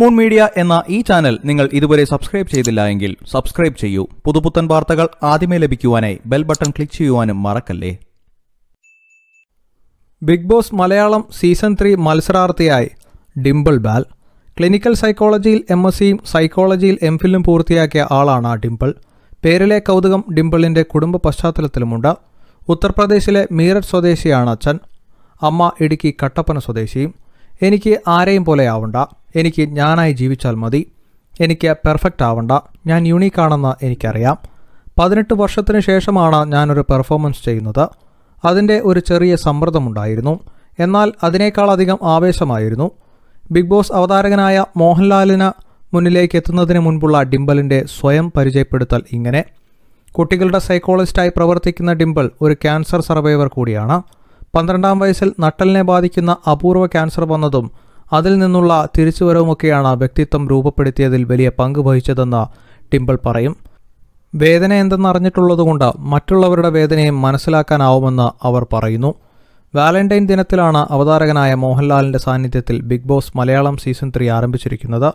moon media എന്ന ഈ channel നിങ്ങൾ ഇതുവരെ സബ്സ്ക്രൈബ് ചെയ്തില്ല എങ്കിൽ സബ്സ്ക്രൈബ് ചെയ്യൂ പുതുപുത്തൻ വാർത്തകൾ ആദ്യമേ ലഭിക്കുവാനായി ബെൽ ബട്ടൺ ക്ലിക്ക് ചെയ്യുവാനും മറക്കല്ലേ Bigg Boss Malayalam season three മത്സരാർത്ഥിയായി ഡിംപിൾ ബാൽ ക്ലിനിക്കൽ സൈക്കോളജിയിൽ എം എസ് സിയും സൈക്കോളജിയിൽ എം ഫില്ലും പൂർത്തിയാക്കിയ ആളാണ് ഡിംപിൾ പേരിലെ കൗതുകം ഡിംപിളിൻ്റെ കുടുംബ പശ്ചാത്തലത്തിലുമുണ്ട് ഉത്തർപ്രദേശിലെ മീററ്റ് സ്വദേശിയാണ് അച്ഛൻ അമ്മ ഇടുക്കി കട്ടപ്പന സ്വദേശിയും എനിക്ക് ആരെയും പോലെയാവണ്ട എനിക്ക് ഞാനായി ജീവിച്ചാൽ മതി എനിക്ക് പെർഫെക്റ്റ് ആവണ്ട ഞാൻ യുണീക്കാണെന്ന് എനിക്കറിയാം പതിനെട്ട് വർഷത്തിന് ശേഷമാണ് ഞാനൊരു പെർഫോമൻസ് ചെയ്യുന്നത് അതിൻ്റെ ഒരു ചെറിയ സമ്മർദ്ദമുണ്ടായിരുന്നു എന്നാൽ അതിനേക്കാളധികം ആവേശമായിരുന്നു ബിഗ് ബോസ് അവതാരകനായ മോഹൻലാലിന് മുന്നിലേക്ക് എത്തുന്നതിന് മുൻപുള്ള ഡിംബലിൻ്റെ സ്വയം പരിചയപ്പെടുത്തൽ ഇങ്ങനെ കുട്ടികളുടെ സൈക്കോളജിസ്റ്റായി പ്രവർത്തിക്കുന്ന ഡിംബിൾ ഒരു ക്യാൻസർ സർവൈവർ കൂടിയാണ് പന്ത്രണ്ടാം വയസ്സിൽ നട്ടലിനെ ബാധിക്കുന്ന അപൂർവ ക്യാൻസർ വന്നതും അതിൽ നിന്നുള്ള തിരിച്ചുവരവുമൊക്കെയാണ് വ്യക്തിത്വം രൂപപ്പെടുത്തിയതിൽ വലിയ പങ്ക് വഹിച്ചതെന്ന് ടിമ്പിൾ പറയും വേദന എന്തെന്നറിഞ്ഞിട്ടുള്ളതുകൊണ്ട് മറ്റുള്ളവരുടെ വേദനയും മനസ്സിലാക്കാനാവുമെന്ന് അവർ പറയുന്നു വാലന്റൈൻ ദിനത്തിലാണ് അവതാരകനായ മോഹൻലാലിന്റെ സാന്നിധ്യത്തിൽ Bigg Boss Malayalam season three ആരംഭിച്ചിരിക്കുന്നത്